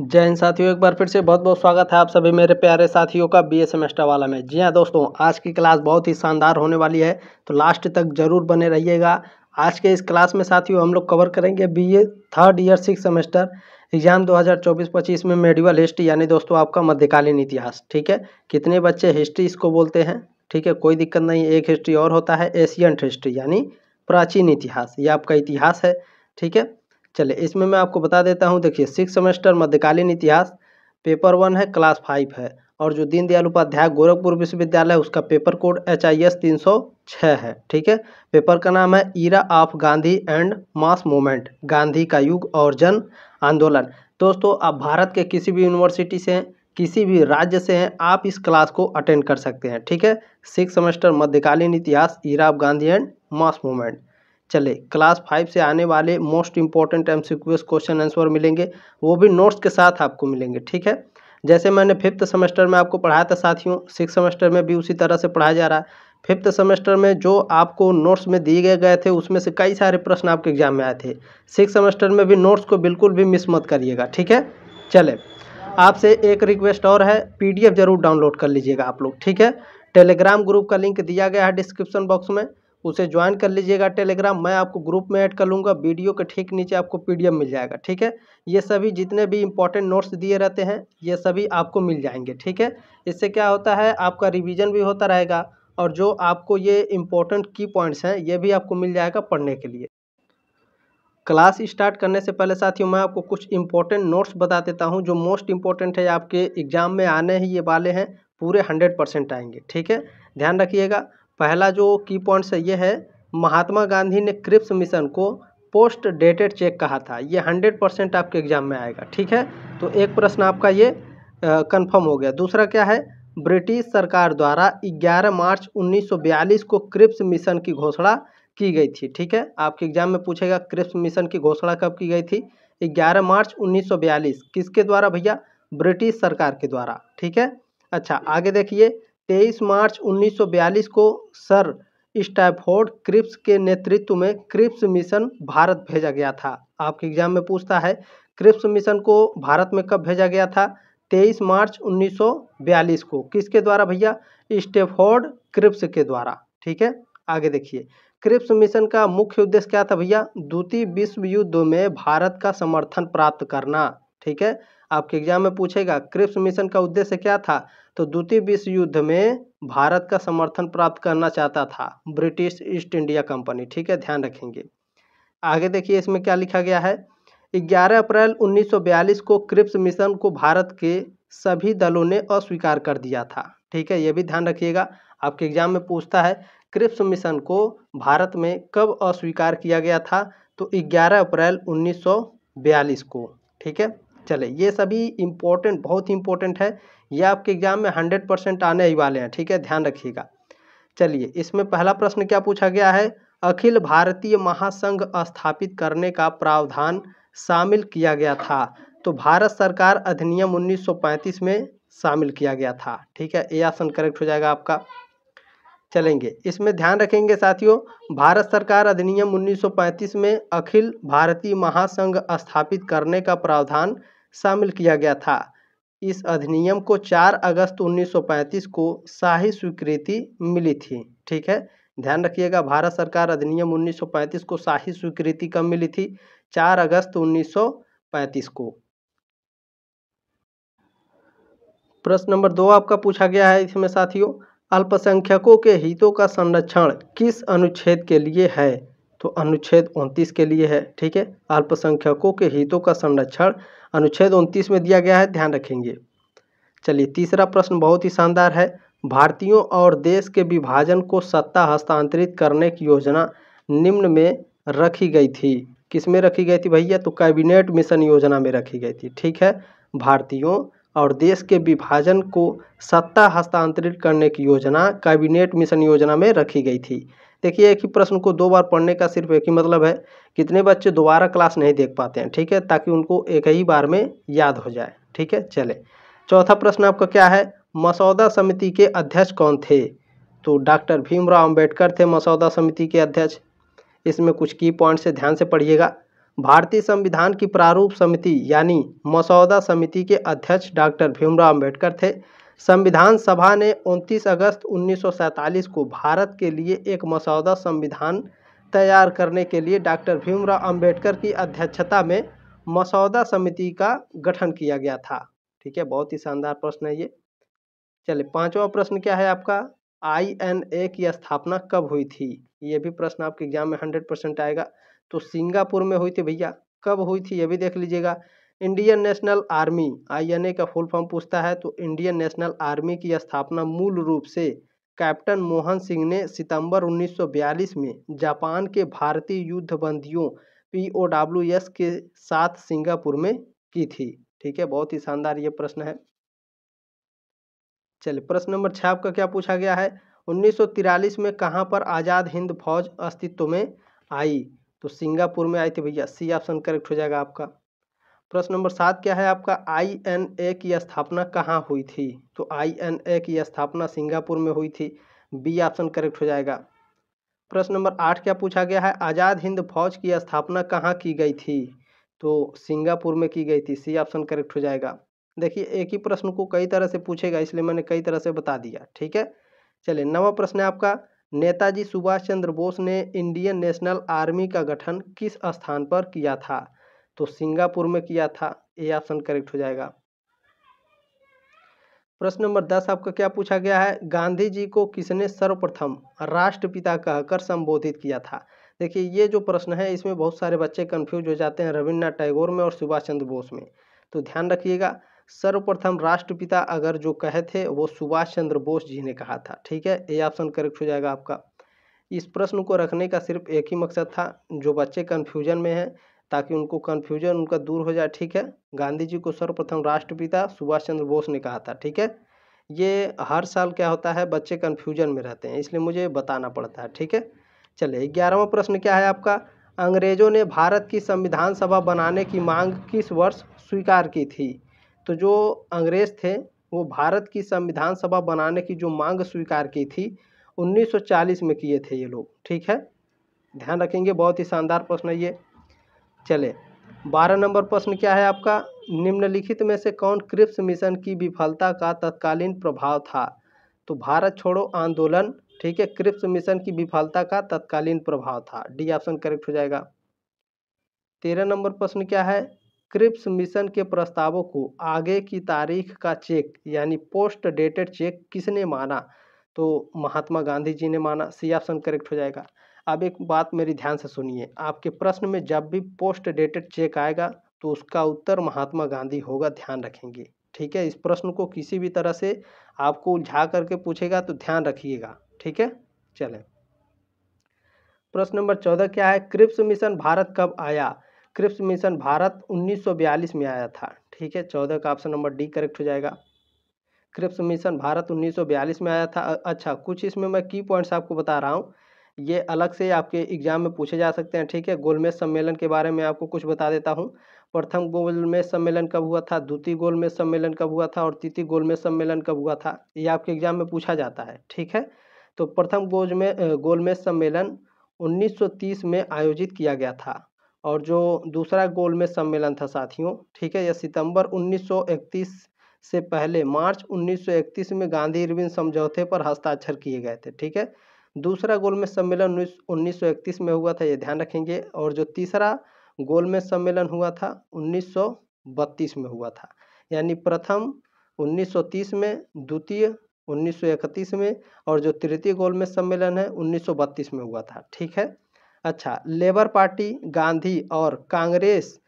जय हिंद साथियों एक बार फिर से बहुत बहुत स्वागत है आप सभी मेरे प्यारे साथियों का बी ए सेमेस्टर वाला में जी हाँ दोस्तों आज की क्लास बहुत ही शानदार होने वाली है तो लास्ट तक जरूर बने रहिएगा आज के इस क्लास में साथियों हम लोग कवर करेंगे B A third year six semester exam 2024-25 में मेडिवल हिस्ट्री यानी दोस्तों आपका मध्यकालीन इतिहास ठीक है कितने बच्चे हिस्ट्री इसको बोलते हैं ठीक है कोई दिक्कत नहीं एक हिस्ट्री और होता है एशियंट हिस्ट्री यानी प्राचीन इतिहास ये आपका इतिहास है ठीक है चलिए इसमें मैं आपको बता देता हूँ देखिए सिक्स सेमेस्टर मध्यकालीन इतिहास पेपर वन है क्लास फाइव है और जो दीनदयाल उपाध्याय गोरखपुर विश्वविद्यालय उसका paper code H I S तीन सौ छः है ठीक है पेपर का नाम है era of Gandhi and mass movement Gandhi का युग और जन आंदोलन दोस्तों आप भारत के किसी भी यूनिवर्सिटी से हैं किसी भी राज्य से हैं आप इस क्लास को अटेंड कर सकते हैं ठीक है सिक्स सेमेस्टर मध्यकालीन इतिहास era of Gandhi and mass movement चले क्लास फाइव से आने वाले most important M question answer मिलेंगे वो भी नोट्स के साथ आपको मिलेंगे ठीक है जैसे मैंने फिफ्थ सेमेस्टर में आपको पढ़ाया था साथियों सिक्स सेमेस्टर में भी उसी तरह से पढ़ाया जा रहा है फिफ्थ सेमेस्टर में जो आपको नोट्स में दिए गए गए थे उसमें से कई सारे प्रश्न आपके एग्जाम में आए थे सिक्स सेमेस्टर में भी नोट्स को बिल्कुल भी मिस मत करिएगा ठीक है चले आपसे एक रिक्वेस्ट और है पीडीएफ जरूर डाउनलोड कर लीजिएगा आप लोग ठीक है टेलीग्राम ग्रुप का लिंक दिया गया है डिस्क्रिप्शन बॉक्स में उसे ज्वाइन कर लीजिएगा टेलीग्राम मैं आपको ग्रुप में ऐड कर लूँगा वीडियो के ठीक नीचे आपको पीडीएफ मिल जाएगा ठीक है ये सभी जितने भी इंपॉर्टेंट नोट्स दिए रहते हैं ये सभी आपको मिल जाएंगे ठीक है इससे क्या होता है आपका रिविज़न भी होता रहेगा और जो आपको ये इम्पोर्टेंट की पॉइंट्स हैं ये भी आपको मिल जाएगा पढ़ने के लिए क्लास स्टार्ट करने से पहले साथियों मैं आपको कुछ इंपॉर्टेंट नोट्स बता देता हूँ जो मोस्ट इंपॉर्टेंट है आपके एग्ज़ाम में आने ही ये वाले हैं पूरे हंड्रेड परसेंट आएंगे ठीक है ध्यान रखिएगा पहला जो की पॉइंट है ये है महात्मा गांधी ने क्रिप्स मिशन को पोस्ट डेटेड चेक कहा था ये हंड्रेड परसेंट आपके एग्जाम में आएगा ठीक है तो एक प्रश्न आपका ये कंफर्म हो गया दूसरा क्या है ब्रिटिश सरकार द्वारा 11 मार्च 1942 को क्रिप्स मिशन की घोषणा की गई थी ठीक है आपके एग्जाम में पूछेगा क्रिप्स मिशन की घोषणा कब की गई थी 11 मार्च 1942 किसके द्वारा भैया ब्रिटिश सरकार के द्वारा ठीक है अच्छा आगे देखिए तेईस मार्च 1942 को सर स्टैफोर्ड क्रिप्स के नेतृत्व में क्रिप्स मिशन भारत भेजा गया था आपके एग्जाम में पूछता है क्रिप्स मिशन को भारत में कब भेजा गया था 23 मार्च 1942 को किसके द्वारा भैया स्टेफोर्ड क्रिप्स के द्वारा ठीक है आगे देखिए क्रिप्स मिशन का मुख्य उद्देश्य क्या था भैया द्वितीय विश्व युद्ध में भारत का समर्थन प्राप्त करना ठीक है आपके एग्जाम में पूछेगा क्रिप्स मिशन का उद्देश्य क्या था तो द्वितीय विश्व युद्ध में भारत का समर्थन प्राप्त करना चाहता था ब्रिटिश ईस्ट इंडिया कंपनी ठीक है ध्यान रखेंगे आगे देखिए इसमें क्या लिखा गया है 11 अप्रैल 1942 को क्रिप्स मिशन को भारत के सभी दलों ने अस्वीकार कर दिया था ठीक है यह भी ध्यान रखिएगा आपके एग्जाम में पूछता है क्रिप्स मिशन को भारत में कब अस्वीकार किया गया था तो 11 अप्रैल 1942 को ठीक है चले ये सभी इम्पोर्टेंट बहुत ही इम्पोर्टेंट है ये आपके एग्जाम में हंड्रेड परसेंट आने ही वाले हैं ठीक है ध्यान रखिएगा चलिए इसमें पहला प्रश्न क्या पूछा गया है अखिल भारतीय महासंघ स्थापित करने का प्रावधान शामिल किया गया था तो भारत सरकार अधिनियम 1935 में शामिल किया गया था ठीक है ए ऑप्शन करेक्ट हो जाएगा आपका चलेंगे इसमें ध्यान रखेंगे साथियों भारत सरकार अधिनियम 1935 में अखिल भारतीय महासंघ स्थापित करने का प्रावधान शामिल किया गया था इस अधिनियम को 4 अगस्त 1935 को शाही स्वीकृति मिली थी ठीक है ध्यान रखिएगा भारत सरकार अधिनियम 1935 को शाही स्वीकृति कब मिली थी 4 अगस्त 1935 को प्रश्न नंबर दो आपका पूछा गया है इसमें साथियों अल्पसंख्यकों के हितों का संरक्षण किस अनुच्छेद के लिए है तो अनुच्छेद 29 के लिए है ठीक है अल्पसंख्यकों के हितों का संरक्षण अनुच्छेद 29 में दिया गया है ध्यान रखेंगे चलिए तीसरा प्रश्न बहुत ही शानदार है भारतीयों और देश के विभाजन को सत्ता हस्तांतरित करने की योजना निम्न में रखी गई थी किस में रखी गई थी भैया तो कैबिनेट मिशन योजना में रखी गई थी ठीक है भारतीयों और देश के विभाजन को सत्ता हस्तांतरित करने की योजना कैबिनेट मिशन योजना में रखी गई थी देखिए एक ही प्रश्न को दो बार पढ़ने का सिर्फ एक ही मतलब है कितने बच्चे दोबारा क्लास नहीं देख पाते हैं ठीक है ताकि उनको एक ही बार में याद हो जाए ठीक है चले चौथा प्रश्न आपका क्या है मसौदा समिति के अध्यक्ष कौन थे तो डॉक्टर भीमराव अम्बेडकर थे मसौदा समिति के अध्यक्ष इसमें कुछ की पॉइंट से ध्यान से पढ़िएगा भारतीय संविधान की प्रारूप समिति यानी मसौदा समिति के अध्यक्ष डॉक्टर भीमराव अम्बेडकर थे संविधान सभा ने 29 अगस्त 1947 को भारत के लिए एक मसौदा संविधान तैयार करने के लिए डॉक्टर भीमराव अंबेडकर की अध्यक्षता में मसौदा समिति का गठन किया गया था ठीक है बहुत ही शानदार प्रश्न है ये चलिए पांचवा प्रश्न क्या है आपका आई एन ए की स्थापना कब हुई थी ये भी प्रश्न आपके एग्जाम में हंड्रेड परसेंट आएगा तो सिंगापुर में हुई थी भैया कब हुई थी ये भी देख लीजिएगा इंडियन नेशनल आर्मी आईएनए का फुल फॉर्म पूछता है तो इंडियन नेशनल आर्मी की स्थापना मूल रूप से कैप्टन मोहन सिंह ने सितंबर 1942 में जापान के भारतीय युद्धबंदियों पी ओ डब्ल्यू एस के साथ सिंगापुर में की थी ठीक है बहुत ही शानदार ये प्रश्न है चलिए प्रश्न नंबर छः आपका क्या पूछा गया है 1943 में कहां पर आज़ाद हिंद फौज अस्तित्व में आई तो सिंगापुर में आए थे भैया सी ऑप्शन करेक्ट हो जाएगा आपका प्रश्न नंबर सात क्या है आपका आई एन ए की स्थापना कहाँ हुई थी तो आई एन ए की स्थापना सिंगापुर में हुई थी बी ऑप्शन करेक्ट हो जाएगा प्रश्न नंबर आठ क्या पूछा गया है आज़ाद हिंद फौज की स्थापना कहाँ की गई थी तो सिंगापुर में की गई थी सी ऑप्शन करेक्ट हो जाएगा देखिए एक ही प्रश्न को कई तरह से पूछेगा इसलिए मैंने कई तरह से बता दिया ठीक है चलिए नवा प्रश्न है आपका नेताजी सुभाष चंद्र बोस ने इंडियन नेशनल आर्मी का गठन किस स्थान पर किया था तो सिंगापुर में किया था ये ऑप्शन करेक्ट हो जाएगा प्रश्न नंबर दस आपका क्या पूछा गया है गांधी जी को किसने सर्वप्रथम राष्ट्रपिता कहकर संबोधित किया था देखिए ये जो प्रश्न है इसमें बहुत सारे बच्चे कन्फ्यूज हो जाते हैं रविन्द्रनाथ टैगोर में और सुभाष चंद्र बोस में तो ध्यान रखिएगा सर्वप्रथम राष्ट्रपिता अगर जो कहे थे वो सुभाष चंद्र बोस जी ने कहा था ठीक है ये ऑप्शन करेक्ट हो जाएगा आपका इस प्रश्न को रखने का सिर्फ एक ही मकसद था जो बच्चे कन्फ्यूजन में हैं ताकि उनको कन्फ्यूजन उनका दूर हो जाए ठीक है गांधी जी को सर्वप्रथम राष्ट्रपिता सुभाष चंद्र बोस ने कहा था ठीक है ये हर साल क्या होता है बच्चे कन्फ्यूजन में रहते हैं इसलिए मुझे बताना पड़ता है ठीक है चलिए ग्यारहवा प्रश्न क्या है आपका अंग्रेजों ने भारत की संविधान सभा बनाने की मांग किस वर्ष स्वीकार की थी तो जो अंग्रेज़ थे वो भारत की संविधान सभा बनाने की जो मांग स्वीकार की थी 1940 में किए थे ये लोग ठीक है ध्यान रखेंगे बहुत ही शानदार प्रश्न है ये चले बारह नंबर प्रश्न क्या है आपका निम्नलिखित में से कौन क्रिप्स मिशन की विफलता का तत्कालीन प्रभाव था तो भारत छोड़ो आंदोलन ठीक है क्रिप्स मिशन की विफलता का तत्कालीन प्रभाव था डी ऑप्शन करेक्ट हो जाएगा तेरह नंबर प्रश्न क्या है क्रिप्स मिशन के प्रस्तावों को आगे की तारीख का चेक यानी पोस्ट डेटेड चेक किसने माना तो महात्मा गांधी जी ने माना सी ऑप्शन करेक्ट हो जाएगा अब एक बात मेरी ध्यान से सुनिए आपके प्रश्न में जब भी पोस्ट डेटेड चेक आएगा तो उसका उत्तर महात्मा गांधी होगा ध्यान रखेंगे ठीक है इस प्रश्न को किसी भी तरह से आपको उलझा करके पूछेगा तो ध्यान रखिएगा ठीक है चले प्रश्न नंबर चौदह क्या है क्रिप्स मिशन भारत कब आया क्रिप्स मिशन भारत 1942 में आया था ठीक है चौदह का ऑप्शन नंबर डी करेक्ट हो जाएगा क्रिप्स मिशन भारत 1942 में आया था अच्छा कुछ इसमें मैं की पॉइंट्स आपको बता रहा हूँ ये अलग से आपके एग्जाम में पूछे जा सकते हैं ठीक है गोलमेज सम्मेलन के बारे में आपको कुछ बता देता हूँ प्रथम गोलमेज सम्मेलन कब हुआ था द्वितीय गोलमेज सम्मेलन कब हुआ था और तृतीय गोलमेज सम्मेलन कब हुआ था ये आपके एग्जाम में पूछा जाता है ठीक है तो प्रथम गोज में गोलमेज सम्मेलन 1930 में आयोजित किया गया था और जो दूसरा गोल में सम्मेलन था साथियों ठीक है यह सितंबर 1931 से पहले मार्च 1931 में गांधी इरविन समझौते पर हस्ताक्षर किए गए थे ठीक है दूसरा गोल में सम्मेलन 1931 में हुआ था ये ध्यान रखेंगे और जो तीसरा गोल में सम्मेलन हुआ था 1932 में हुआ था यानी प्रथम 1930 में द्वितीय 1931 में और जो तृतीय गोल में सम्मेलन है 1932 में हुआ था ठीक है अच्छा लेबर पार्टी गांधी और कांग्रेस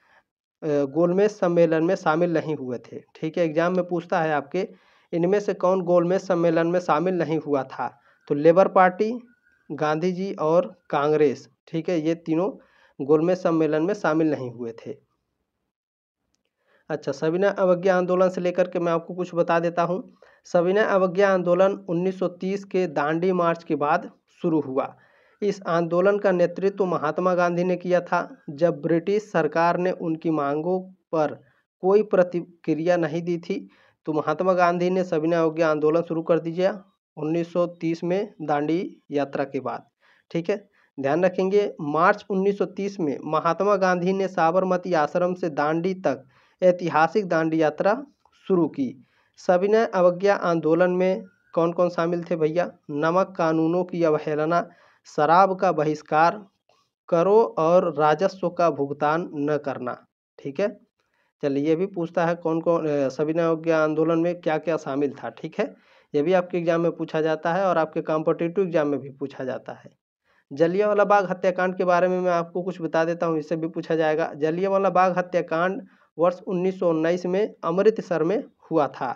गोलमेज सम्मेलन में शामिल नहीं हुए थे ठीक है एग्जाम में पूछता है आपके इनमें से कौन गोलमेज सम्मेलन में शामिल नहीं हुआ था तो लेबर पार्टी गांधी जी और कांग्रेस ठीक है ये तीनों गोलमेज सम्मेलन में शामिल नहीं हुए थे अच्छा सविनय अवज्ञा आंदोलन से लेकर के मैं आपको कुछ बता देता हूँ सविनय अवज्ञा आंदोलन 1930 के दांडी मार्च के बाद शुरू हुआ इस आंदोलन का नेतृत्व तो महात्मा गांधी ने किया था जब ब्रिटिश सरकार ने उनकी मांगों पर कोई प्रतिक्रिया नहीं दी थी तो महात्मा गांधी ने सविनय अवज्ञा आंदोलन शुरू कर दिया 1930 में दांडी यात्रा के बाद ठीक है ध्यान रखेंगे मार्च 1930 में महात्मा गांधी ने साबरमती आश्रम से दांडी तक ऐतिहासिक दांडी यात्रा शुरू की सविनय अवज्ञा आंदोलन में कौन कौन शामिल थे भैया नमक कानूनों की अवहेलना शराब का बहिष्कार करो और राजस्व का भुगतान न करना ठीक है चलिए ये भी पूछता है कौन कौन सविनय आंदोलन में क्या क्या शामिल था ठीक है ये भी आपके एग्जाम में पूछा जाता है और आपके कॉम्पिटेटिव एग्जाम में भी पूछा जाता है जलियावाला बाग हत्याकांड के बारे में मैं आपको कुछ बता देता हूँ इससे भी पूछा जाएगा जलियावाला बाग हत्याकांड वर्ष उन्नीस में अमृतसर में हुआ था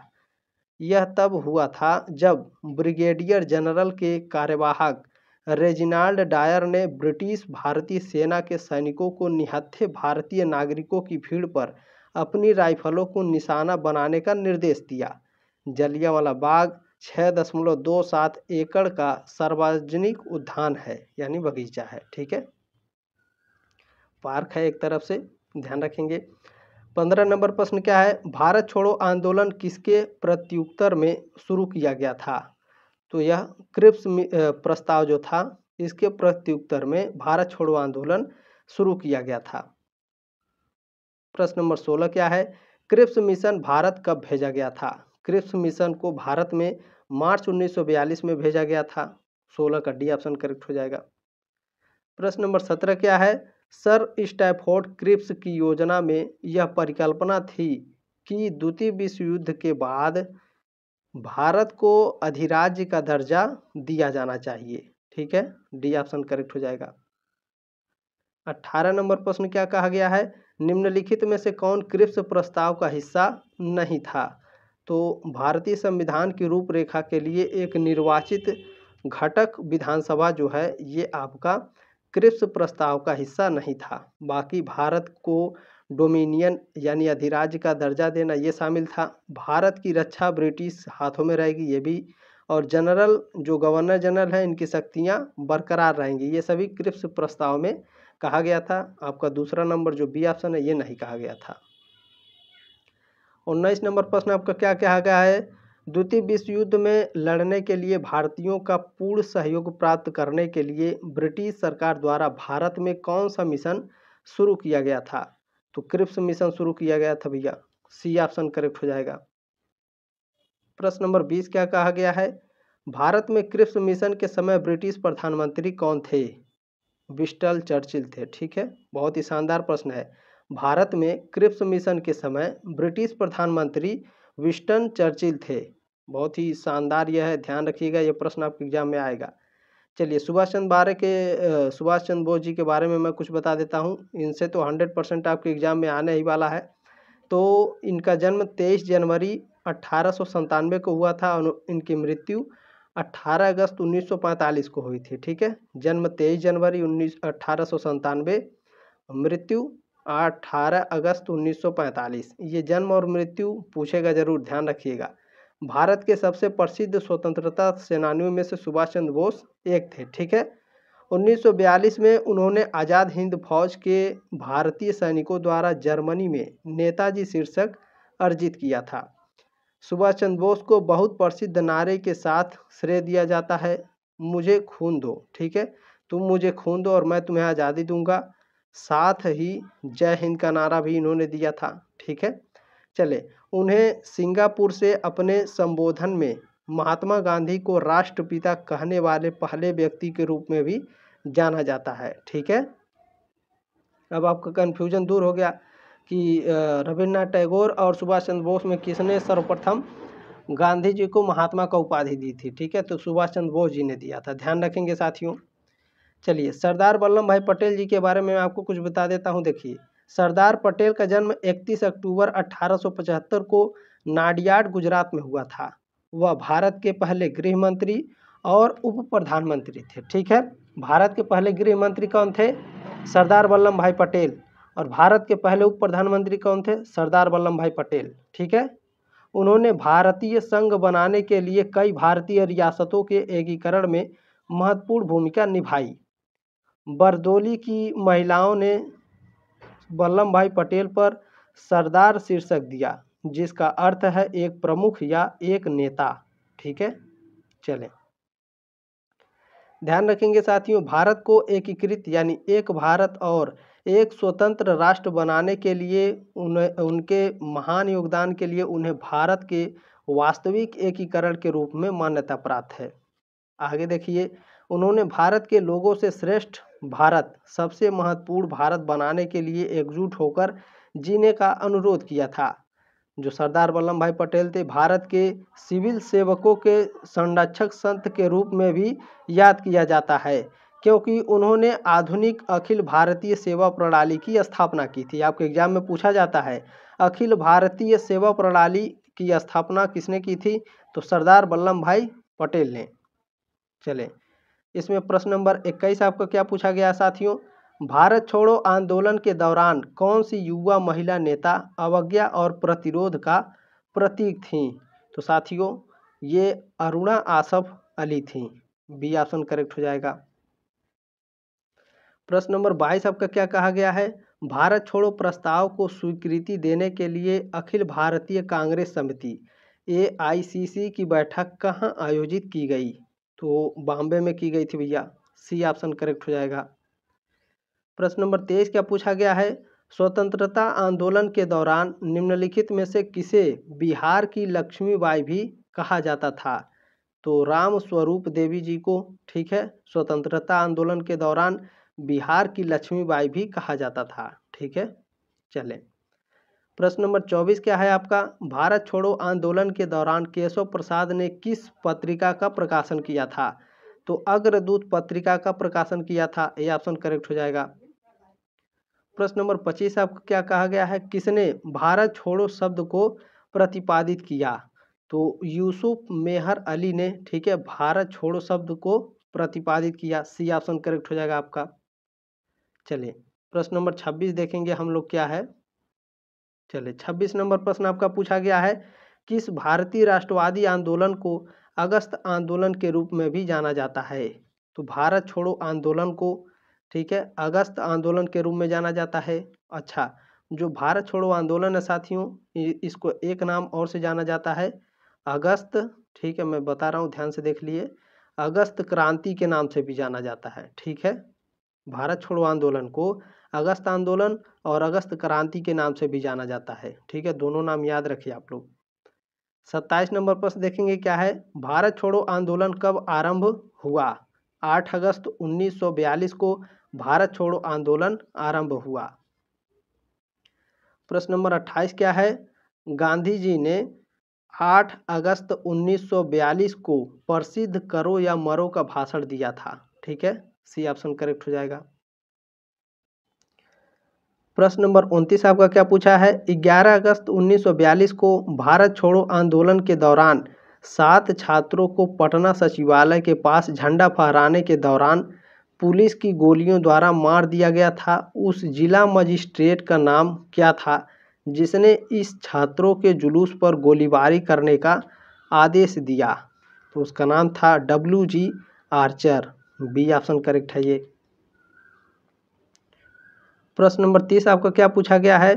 यह तब हुआ था जब ब्रिगेडियर जनरल के कार्यवाहक रेजिनाल्ड डायर ने ब्रिटिश भारतीय सेना के सैनिकों को निहत्थे भारतीय नागरिकों की भीड़ पर अपनी राइफलों को निशाना बनाने का निर्देश दिया जलियावाला बाग छः दशमलव दो सात एकड़ का सार्वजनिक उद्यान है यानी बगीचा है ठीक है पार्क है एक तरफ से ध्यान रखेंगे पंद्रह नंबर प्रश्न क्या है भारत छोड़ो आंदोलन किसके प्रत्युत्तर में शुरू किया गया था तो यह क्रिप्स प्रस्ताव जो था इसके प्रत्युत्तर में भारत छोड़ो आंदोलन शुरू किया गया था प्रश्न नंबर सोलह क्या है क्रिप्स मिशन भारत कब भेजा गया था क्रिप्स मिशन को भारत में मार्च 1942 में भेजा गया था 16 का डी ऑप्शन करेक्ट हो जाएगा प्रश्न नंबर सत्रह क्या है सर स्टैफोर्ड क्रिप्स की योजना में यह परिकल्पना थी कि द्वितीय विश्व युद्ध के बाद भारत को अधिराज्य का दर्जा दिया जाना चाहिए ठीक है डी ऑप्शन करेक्ट हो जाएगा अट्ठारह नंबर प्रश्न क्या कहा गया है निम्नलिखित में से कौन क्रिप्स प्रस्ताव का हिस्सा नहीं था तो भारतीय संविधान की रूपरेखा के लिए एक निर्वाचित घटक विधानसभा जो है ये आपका क्रिप्स प्रस्ताव का हिस्सा नहीं था बाकी भारत को डोमिनियन यानी अधिराज्य का दर्जा देना ये शामिल था भारत की रक्षा ब्रिटिश हाथों में रहेगी ये भी और जनरल जो गवर्नर जनरल हैं इनकी शक्तियाँ बरकरार रहेंगी ये सभी क्रिप्स प्रस्ताव में कहा गया था आपका दूसरा नंबर जो बी ऑप्शन है ये नहीं कहा गया था उन्नीस नंबर प्रश्न आपका क्या कहा गया है द्वितीय विश्व युद्ध में लड़ने के लिए भारतीयों का पूर्ण सहयोग प्राप्त करने के लिए ब्रिटिश सरकार द्वारा भारत में कौन सा मिशन शुरू किया गया था तो क्रिप्स मिशन शुरू किया गया था भैया सी ऑप्शन करेक्ट हो जाएगा प्रश्न नंबर बीस क्या कहा गया है भारत में क्रिप्स मिशन के समय ब्रिटिश प्रधानमंत्री कौन थे विस्टल चर्चिल थे ठीक है बहुत ही शानदार प्रश्न है भारत में क्रिप्स मिशन के समय ब्रिटिश प्रधानमंत्री विस्टन चर्चिल थे बहुत ही शानदार यह है ध्यान रखिएगा यह प्रश्न आपके एग्जाम में आएगा चलिए सुभाष चंद्र बारे के सुभाष चंद्र बोस जी के बारे में मैं कुछ बता देता हूँ इनसे तो हंड्रेड परसेंट आपके एग्ज़ाम में आने ही वाला है तो इनका जन्म तेईस जनवरी अट्ठारह को हुआ था और इनकी मृत्यु 18 अगस्त 1945 को हुई थी ठीक है जन्म तेईस जनवरी उन्नीस अट्ठारह मृत्यु अठारह अगस्त 1945 ये जन्म और मृत्यु पूछेगा ज़रूर ध्यान रखिएगा भारत के सबसे प्रसिद्ध स्वतंत्रता सेनानियों में से सुभाष चंद्र बोस एक थे ठीक है 1942 में उन्होंने आज़ाद हिंद फौज के भारतीय सैनिकों द्वारा जर्मनी में नेताजी शीर्षक अर्जित किया था सुभाष चंद्र बोस को बहुत प्रसिद्ध नारे के साथ श्रेय दिया जाता है मुझे खून दो ठीक है तुम मुझे खून दो और मैं तुम्हें आज़ादी दूंगा साथ ही जय हिंद का नारा भी इन्होंने दिया था ठीक है चले उन्हें सिंगापुर से अपने संबोधन में महात्मा गांधी को राष्ट्रपिता कहने वाले पहले व्यक्ति के रूप में भी जाना जाता है ठीक है अब आपका कन्फ्यूजन दूर हो गया कि रविन्द्रनाथ टैगोर और सुभाष चंद्र बोस में किसने सर्वप्रथम गांधी जी को महात्मा का उपाधि दी थी ठीक है तो सुभाष चंद्र बोस जी ने दिया था ध्यान रखेंगे साथियों चलिए सरदार वल्लभ भाई पटेल जी के बारे में मैं आपको कुछ बता देता हूँ देखिए सरदार पटेल का जन्म 31 अक्टूबर 1875 को नाडियाड गुजरात में हुआ था वह भारत के पहले गृह मंत्री और उप प्रधानमंत्री थे ठीक है भारत के पहले गृह मंत्री कौन थे सरदार वल्लभ भाई पटेल और भारत के पहले उप प्रधानमंत्री कौन थे सरदार वल्लभ भाई पटेल ठीक है उन्होंने भारतीय संघ बनाने के लिए कई भारतीय रियासतों के एकीकरण में महत्वपूर्ण भूमिका निभाई बरदोली की महिलाओं ने वल्लभ भाई पटेल पर सरदार शीर्षक दिया जिसका अर्थ है एक प्रमुख या एक नेता ठीक है चलें ध्यान रखेंगे साथियों भारत को एकीकृत यानी एक भारत और एक स्वतंत्र राष्ट्र बनाने के लिए उन्हें उनके महान योगदान के लिए उन्हें भारत के वास्तविक एकीकरण के रूप में मान्यता प्राप्त है आगे देखिए उन्होंने भारत के लोगों से श्रेष्ठ भारत सबसे महत्वपूर्ण भारत बनाने के लिए एकजुट होकर जीने का अनुरोध किया था जो सरदार वल्लभ भाई पटेल थे भारत के सिविल सेवकों के संरक्षक संत के रूप में भी याद किया जाता है क्योंकि उन्होंने आधुनिक अखिल भारतीय सेवा प्रणाली की स्थापना की थी आपके एग्जाम में पूछा जाता है अखिल भारतीय सेवा प्रणाली की स्थापना किसने की थी तो सरदार वल्लभ भाई पटेल ने चले इसमें प्रश्न नंबर इक्कीस आपका क्या पूछा गया साथियों भारत छोड़ो आंदोलन के दौरान कौन सी युवा महिला नेता अवज्ञा और प्रतिरोध का प्रतीक थी तो साथियों ये अरुणा आसफ अली थी बी ऑप्शन करेक्ट हो जाएगा प्रश्न नंबर बाईस आपका क्या कहा गया है भारत छोड़ो प्रस्ताव को स्वीकृति देने के लिए अखिल भारतीय कांग्रेस समिति ए की बैठक कहाँ आयोजित की गई तो बॉम्बे में की गई थी भैया सी ऑप्शन करेक्ट हो जाएगा प्रश्न नंबर तेईस क्या पूछा गया है स्वतंत्रता आंदोलन के दौरान निम्नलिखित में से किसे बिहार की लक्ष्मीबाई भी कहा जाता था तो राम स्वरूप देवी जी को ठीक है स्वतंत्रता आंदोलन के दौरान बिहार की लक्ष्मीबाई भी कहा जाता था ठीक है चलें प्रश्न नंबर चौबीस क्या है आपका भारत छोड़ो आंदोलन के दौरान केशव प्रसाद ने किस पत्रिका का प्रकाशन किया था तो अग्रदूत पत्रिका का प्रकाशन किया था ये ऑप्शन करेक्ट हो जाएगा प्रश्न नंबर पच्चीस आपको क्या कहा गया है किसने भारत छोड़ो शब्द को प्रतिपादित किया तो यूसुफ मेहर अली ने ठीक है भारत छोड़ो शब्द को प्रतिपादित किया सी ऑप्शन करेक्ट हो जाएगा आपका चलिए प्रश्न नंबर छब्बीस देखेंगे हम लोग क्या है चलिए छब्बीस नंबर प्रश्न आपका पूछा गया है किस भारतीय राष्ट्रवादी आंदोलन को अगस्त आंदोलन के रूप में भी जाना जाता है तो भारत छोड़ो आंदोलन को ठीक है अगस्त आंदोलन के रूप में जाना जाता है अच्छा जो भारत छोड़ो आंदोलन है साथियों इसको एक नाम और से जाना जाता है अगस्त ठीक है मैं बता रहा हूँ ध्यान से देख लिए अगस्त क्रांति के नाम से भी जाना जाता है ठीक है भारत छोड़ो आंदोलन को अगस्त आंदोलन और अगस्त क्रांति के नाम से भी जाना जाता है ठीक है दोनों नाम याद रखिए आप लोग सत्ताईस नंबर पर देखेंगे क्या है भारत छोड़ो आंदोलन कब आरंभ हुआ आठ अगस्त 1942 को भारत छोड़ो आंदोलन आरंभ हुआ प्रश्न नंबर अट्ठाईस क्या है गांधी जी ने 8 अगस्त 1942 को प्रसिद्ध करो या मरो का भाषण दिया था ठीक है सी ऑप्शन करेक्ट हो जाएगा प्रश्न नंबर उनतीस आपका क्या पूछा है 11 अगस्त 1942 को भारत छोड़ो आंदोलन के दौरान सात छात्रों को पटना सचिवालय के पास झंडा फहराने के दौरान पुलिस की गोलियों द्वारा मार दिया गया था उस जिला मजिस्ट्रेट का नाम क्या था जिसने इस छात्रों के जुलूस पर गोलीबारी करने का आदेश दिया तो उसका नाम था W G Archer B option correct है ये प्रश्न नंबर तीस आपका क्या पूछा गया है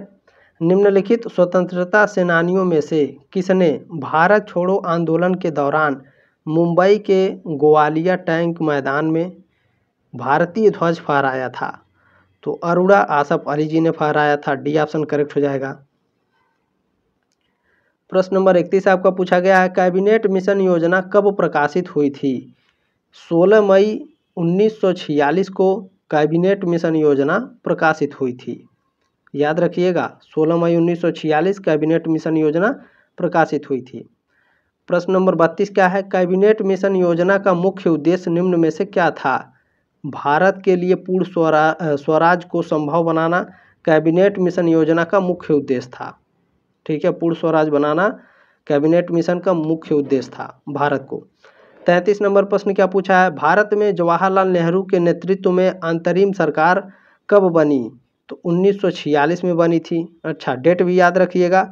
निम्नलिखित स्वतंत्रता सेनानियों में से किसने भारत छोड़ो आंदोलन के दौरान मुंबई के ग्वालिया टैंक मैदान में भारतीय ध्वज फहराया था तो अरुणा आसफ अली जी ने फहराया था डी ऑप्शन करेक्ट हो जाएगा प्रश्न नंबर इकतीस आपका पूछा गया है कैबिनेट मिशन योजना कब प्रकाशित हुई थी 16 मई 1946 को कैबिनेट मिशन योजना प्रकाशित हुई थी याद रखिएगा 16 मई 1946 कैबिनेट मिशन योजना प्रकाशित हुई थी प्रश्न नंबर बत्तीस क्या है कैबिनेट मिशन योजना का मुख्य उद्देश्य निम्न में से क्या था भारत के लिए पूर्ण स्वरा स्वराज को संभव बनाना कैबिनेट मिशन योजना का मुख्य उद्देश्य था ठीक है पूर्ण स्वराज बनाना कैबिनेट मिशन का मुख्य उद्देश्य था भारत को तैंतीस नंबर प्रश्न क्या पूछा है भारत में जवाहरलाल नेहरू के नेतृत्व में अंतरिम सरकार कब बनी तो 1946 में बनी थी अच्छा डेट भी याद रखिएगा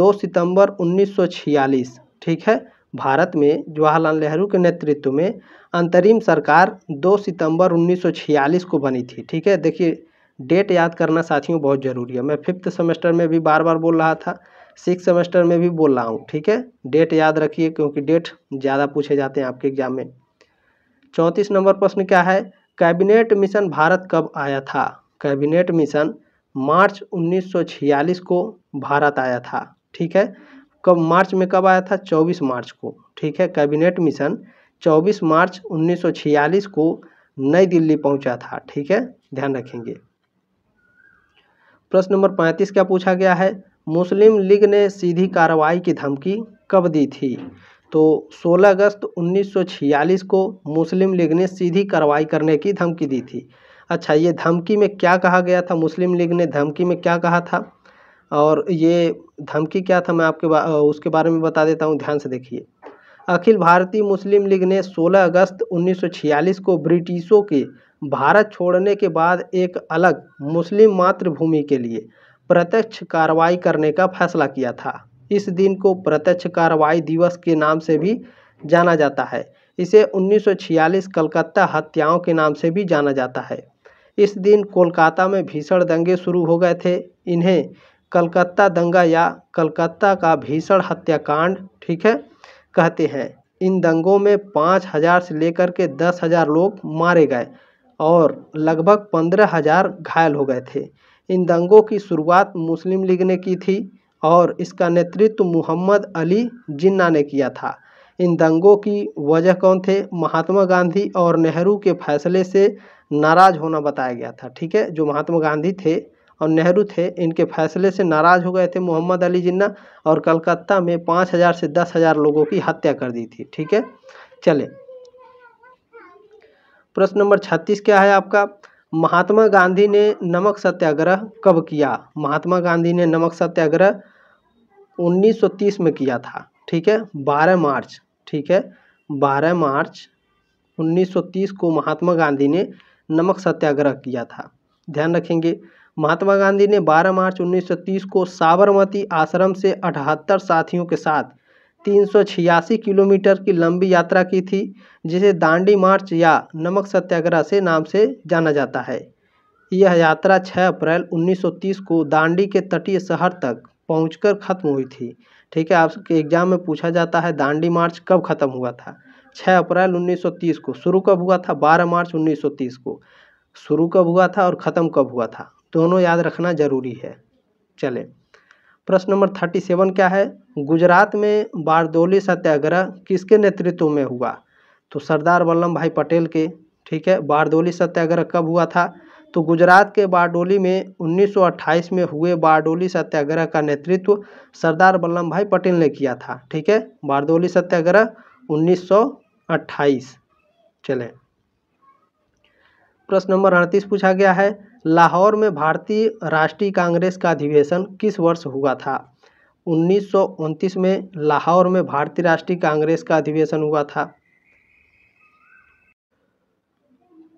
2 सितंबर 1946 ठीक है भारत में जवाहरलाल नेहरू के नेतृत्व में अंतरिम सरकार 2 सितंबर 1946 को बनी थी ठीक है देखिए डेट याद करना साथियों बहुत ज़रूरी है मैं फिफ्थ सेमेस्टर में भी बार बार बोल रहा था सिक्स सेमेस्टर में भी बोल रहा हूँ ठीक है डेट याद रखिए क्योंकि डेट ज़्यादा पूछे जाते हैं आपके एग्जाम में चौंतीस नंबर प्रश्न क्या है कैबिनेट मिशन भारत कब आया था कैबिनेट मिशन मार्च 1946 को भारत आया था ठीक है कब मार्च में कब आया था 24 मार्च को ठीक है कैबिनेट मिशन 24 मार्च 1946 को नई दिल्ली पहुंचा था ठीक है ध्यान रखेंगे प्रश्न नंबर 35 क्या पूछा गया है मुस्लिम लीग ने सीधी कार्रवाई की धमकी कब दी थी तो 16 अगस्त 1946 को मुस्लिम लीग ने सीधी कार्रवाई करने की धमकी दी थी अच्छा ये धमकी में क्या कहा गया था मुस्लिम लीग ने धमकी में क्या कहा था और ये धमकी क्या था मैं आपके बा, उसके बारे में बता देता हूँ ध्यान से देखिए अखिल भारतीय मुस्लिम लीग ने 16 अगस्त 1946 को ब्रिटिशों के भारत छोड़ने के बाद एक अलग मुस्लिम मातृभूमि के लिए प्रत्यक्ष कार्रवाई करने का फैसला किया था इस दिन को प्रत्यक्ष कार्रवाई दिवस के नाम से भी जाना जाता है इसे 1946 कलकत्ता हत्याओं के नाम से भी जाना जाता है इस दिन कोलकाता में भीषण दंगे शुरू हो गए थे इन्हें कलकत्ता दंगा या कलकत्ता का भीषण हत्याकांड ठीक है कहते हैं इन दंगों में पाँच हज़ार से लेकर के दस हज़ार लोग मारे गए और लगभग पंद्रह हज़ार घायल हो गए थे इन दंगों की शुरुआत मुस्लिम लीग ने की थी और इसका नेतृत्व मोहम्मद अली जिन्ना ने किया था इन दंगों की वजह कौन थे महात्मा गांधी और नेहरू के फैसले से नाराज़ होना बताया गया था ठीक है जो महात्मा गांधी थे और नेहरू थे इनके फैसले से नाराज़ हो गए थे मोहम्मद अली जिन्ना और कलकत्ता में पाँच हज़ार से दस हज़ार लोगों की हत्या कर दी थी ठीक है चले प्रश्न नंबर छत्तीस क्या है आपका महात्मा गांधी ने नमक सत्याग्रह कब किया महात्मा गांधी ने नमक सत्याग्रह 1930 में किया था ठीक है 12 मार्च ठीक है 12 मार्च 1930 को महात्मा गांधी ने नमक सत्याग्रह किया था ध्यान रखेंगे महात्मा गांधी ने 12 मार्च 1930 को साबरमती आश्रम से अठहत्तर साथियों के साथ 386 किलोमीटर की लंबी यात्रा की थी जिसे दांडी मार्च या नमक सत्याग्रह से नाम से जाना जाता है यह यात्रा 6 अप्रैल 1930 को दांडी के तटीय शहर तक पहुंचकर ख़त्म हुई थी ठीक है आपके एग्जाम में पूछा जाता है दांडी मार्च कब ख़त्म हुआ था 6 अप्रैल 1930 को शुरू कब हुआ था 12 मार्च 1930 को शुरू कब हुआ था और ख़त्म कब हुआ था दोनों याद रखना ज़रूरी है चले प्रश्न नंबर थर्टी सेवन क्या है गुजरात में बारदोली सत्याग्रह किसके नेतृत्व में हुआ तो सरदार वल्लभ भाई पटेल के ठीक है बारदोली सत्याग्रह कब हुआ था तो गुजरात के बारडोली में 1928 में हुए बारडोली सत्याग्रह का नेतृत्व सरदार वल्लभ भाई पटेल ने किया था ठीक है बारडोली सत्याग्रह 1928 चलें प्रश्न नंबर अड़तीस पूछा गया है लाहौर में भारतीय राष्ट्रीय कांग्रेस का अधिवेशन किस वर्ष हुआ था उन्नीस में लाहौर में भारतीय राष्ट्रीय कांग्रेस का अधिवेशन हुआ था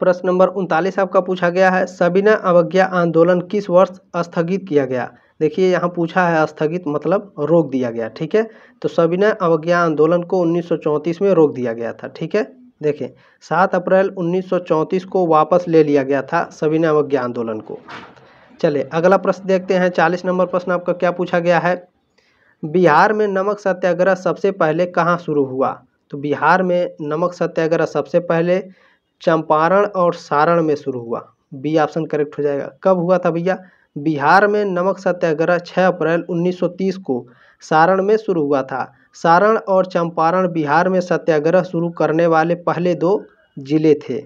प्रश्न नंबर उनतालीस आपका पूछा गया है सबिना अवज्ञा आंदोलन किस वर्ष स्थगित किया गया देखिए यहाँ पूछा है स्थगित मतलब रोक दिया गया ठीक है तो सबिना अवज्ञा आंदोलन को 1934 में रोक दिया गया था ठीक है देखिए सात अप्रैल 1934 को वापस ले लिया गया था सविनय अवज्ञ आंदोलन को चले अगला प्रश्न देखते हैं चालीस नंबर प्रश्न आपका क्या पूछा गया है बिहार में नमक सत्याग्रह सबसे पहले कहाँ शुरू हुआ तो बिहार में नमक सत्याग्रह सबसे पहले चंपारण और सारण में शुरू हुआ बी ऑप्शन करेक्ट हो जाएगा कब हुआ था भैया बिहार में नमक सत्याग्रह 6 अप्रैल 1930 को सारण में शुरू हुआ था सारण और चंपारण बिहार में सत्याग्रह शुरू करने वाले पहले दो जिले थे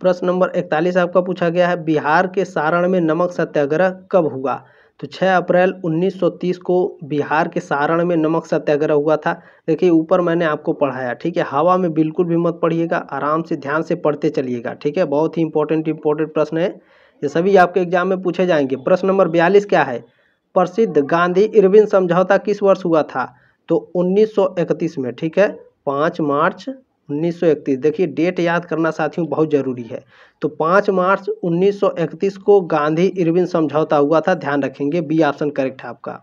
प्रश्न नंबर इकतालीस आपका पूछा गया है बिहार के सारण में नमक सत्याग्रह कब हुआ तो 6 अप्रैल 1930 को बिहार के सारण में नमक सत्याग्रह हुआ था देखिए ऊपर मैंने आपको पढ़ाया ठीक है हवा में बिल्कुल भी मत पढ़िएगा आराम से ध्यान से पढ़ते चलिएगा ठीक है बहुत ही इंपॉर्टेंट इंपॉर्टेंट प्रश्न है ये सभी आपके एग्जाम में पूछे जाएंगे प्रश्न नंबर बयालीस क्या है प्रसिद्ध गांधी इरविन समझौता किस वर्ष हुआ था तो 1931 में ठीक है पाँच मार्च 1931 देखिए डेट याद करना साथियों बहुत ज़रूरी है तो 5 मार्च 1931 को गांधी इरविन समझौता हुआ था ध्यान रखेंगे बी ऑप्शन करेक्ट है आपका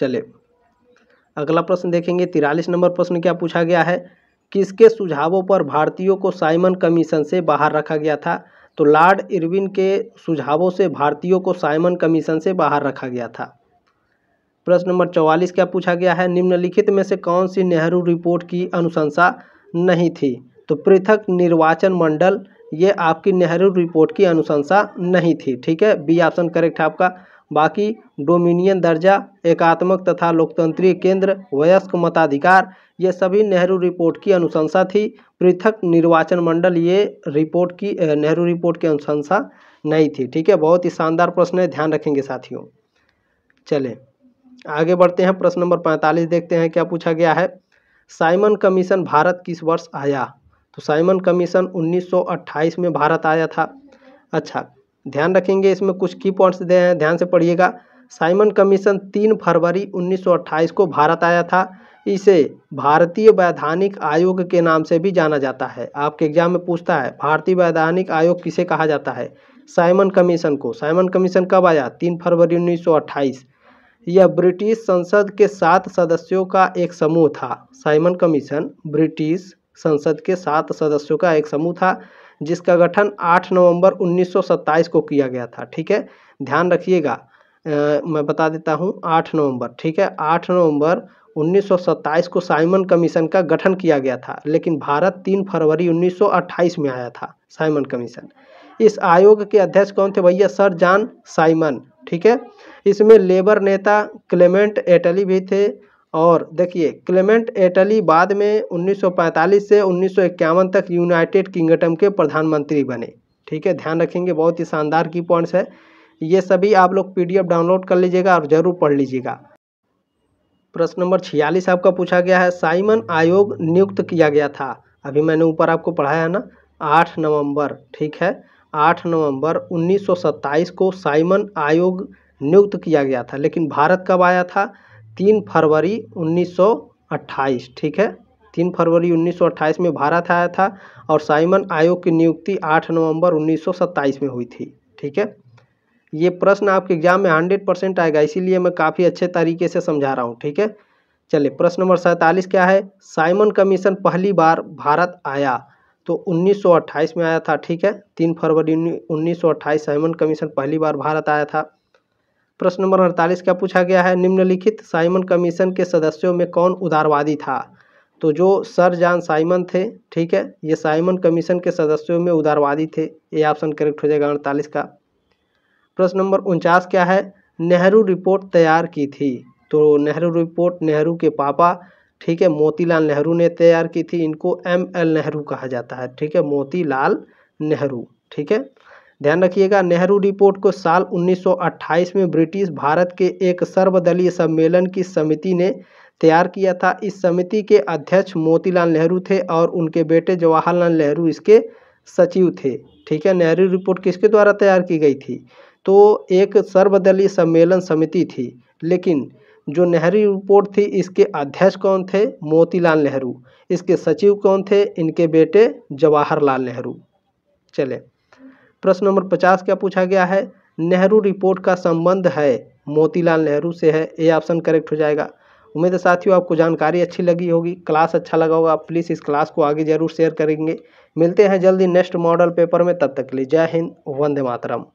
चले अगला प्रश्न देखेंगे तिरालीस नंबर प्रश्न क्या पूछा गया है किसके सुझावों पर भारतीयों को साइमन कमीशन से बाहर रखा गया था तो लॉर्ड इरविन के सुझावों से भारतीयों को साइमन कमीशन से बाहर रखा गया था प्रश्न नंबर चौवालीस क्या पूछा गया है निम्नलिखित में से कौन सी नेहरू रिपोर्ट की अनुशंसा नहीं थी तो पृथक निर्वाचन मंडल ये आपकी नेहरू रिपोर्ट की अनुशंसा नहीं थी ठीक है बी ऑप्शन करेक्ट है आपका बाकी डोमिनियन दर्जा एकात्मक तथा लोकतंत्रीय केंद्र वयस्क मताधिकार ये सभी नेहरू रिपोर्ट की अनुशंसा थी पृथक निर्वाचन मंडल ये रिपोर्ट की नेहरू रिपोर्ट की अनुशंसा नहीं थी ठीक है बहुत ही शानदार प्रश्न है ध्यान रखेंगे साथियों चले आगे बढ़ते हैं प्रश्न नंबर पैंतालीस देखते हैं क्या पूछा गया है साइमन कमीशन भारत किस वर्ष आया तो साइमन कमीशन 1928 में भारत आया था अच्छा ध्यान रखेंगे इसमें कुछ की पॉइंट्स दे हैं ध्यान से पढ़िएगा साइमन कमीशन तीन फरवरी 1928 को भारत आया था इसे भारतीय वैधानिक आयोग के नाम से भी जाना जाता है आपके एग्जाम में पूछता है भारतीय वैधानिक आयोग किसे कहा जाता है साइमन कमीशन को साइमन कमीशन कब आया तीन फरवरी 1928 यह ब्रिटिश संसद के सात सदस्यों का एक समूह था साइमन कमीशन ब्रिटिश संसद के सात सदस्यों का एक समूह था जिसका गठन 8 नवंबर 1927 को किया गया था ठीक है ध्यान रखिएगा मैं बता देता हूँ 8 नवंबर ठीक है 8 नवंबर 1927 को साइमन कमीशन का गठन किया गया था लेकिन भारत 3 फरवरी 1928 में आया था साइमन कमीशन इस आयोग के अध्यक्ष कौन थे भैया सर जान साइमन ठीक है इसमें लेबर नेता क्लेमेंट एटली भी थे और देखिए क्लेमेंट एटली बाद में 1945 से उन्नीस तक यूनाइटेड किंगडम के प्रधानमंत्री बने ठीक है ध्यान रखेंगे बहुत ही शानदार की पॉइंट्स है ये सभी आप लोग पीडीएफ डाउनलोड कर लीजिएगा और ज़रूर पढ़ लीजिएगा प्रश्न नंबर छियालीस आपका पूछा गया है साइमन आयोग नियुक्त किया गया था अभी मैंने ऊपर आपको पढ़ाया है ना आठ नवंबर ठीक है आठ नवंबर 1927 को साइमन आयोग नियुक्त किया गया था लेकिन भारत कब आया था तीन फरवरी उन्नीस सौ अट्ठाईस ठीक है तीन फरवरी 1928 में भारत आया था और साइमन आयोग की नियुक्ति 8 नवंबर 1927 में हुई थी ठीक है ये प्रश्न आपके एग्जाम में 100 परसेंट आएगा इसीलिए मैं काफ़ी अच्छे तरीके से समझा रहा हूँ ठीक है चलिए प्रश्न नंबर सैंतालीस क्या है साइमन कमीशन पहली बार भारत आया तो 1928 में आया था ठीक है तीन फरवरी 1928 साइमन कमीशन पहली बार भारत आया था प्रश्न नंबर अड़तालीस क्या पूछा गया है निम्नलिखित साइमन कमीशन के सदस्यों में कौन उदारवादी था तो जो सर जान साइमन थे ठीक है ये साइमन कमीशन के सदस्यों में उदारवादी थे ये ऑप्शन करेक्ट हो जाएगा अड़तालीस का प्रश्न नंबर उनचास क्या है नेहरू रिपोर्ट तैयार की थी तो नेहरू रिपोर्ट नेहरू के पापा ठीक है मोतीलाल नेहरू ने तैयार की थी इनको एम एल नेहरू कहा जाता है ठीक है मोतीलाल नेहरू ठीक है ध्यान रखिएगा नेहरू रिपोर्ट को साल 1928 में ब्रिटिश भारत के एक सर्वदलीय सम्मेलन की समिति ने तैयार किया था इस समिति के अध्यक्ष मोतीलाल नेहरू थे और उनके बेटे जवाहरलाल नेहरू इसके सचिव थे ठीक है नेहरू रिपोर्ट किसके द्वारा तैयार की गई थी तो एक सर्वदलीय सम्मेलन समिति थी लेकिन जो नेहरू रिपोर्ट थी इसके अध्यक्ष कौन थे मोतीलाल नेहरू इसके सचिव कौन थे इनके बेटे जवाहरलाल नेहरू चले प्रश्न नंबर पचास क्या पूछा गया है नेहरू रिपोर्ट का संबंध है मोतीलाल नेहरू से है ये ऑप्शन करेक्ट हो जाएगा उम्मीद है साथियों आपको जानकारी अच्छी लगी होगी क्लास अच्छा लगा होगा आप प्लीज़ इस क्लास को आगे जरूर शेयर करेंगे मिलते हैं जल्दी नेक्स्ट मॉडल पेपर में तब तक के लिए जय हिंद वंदे मातरम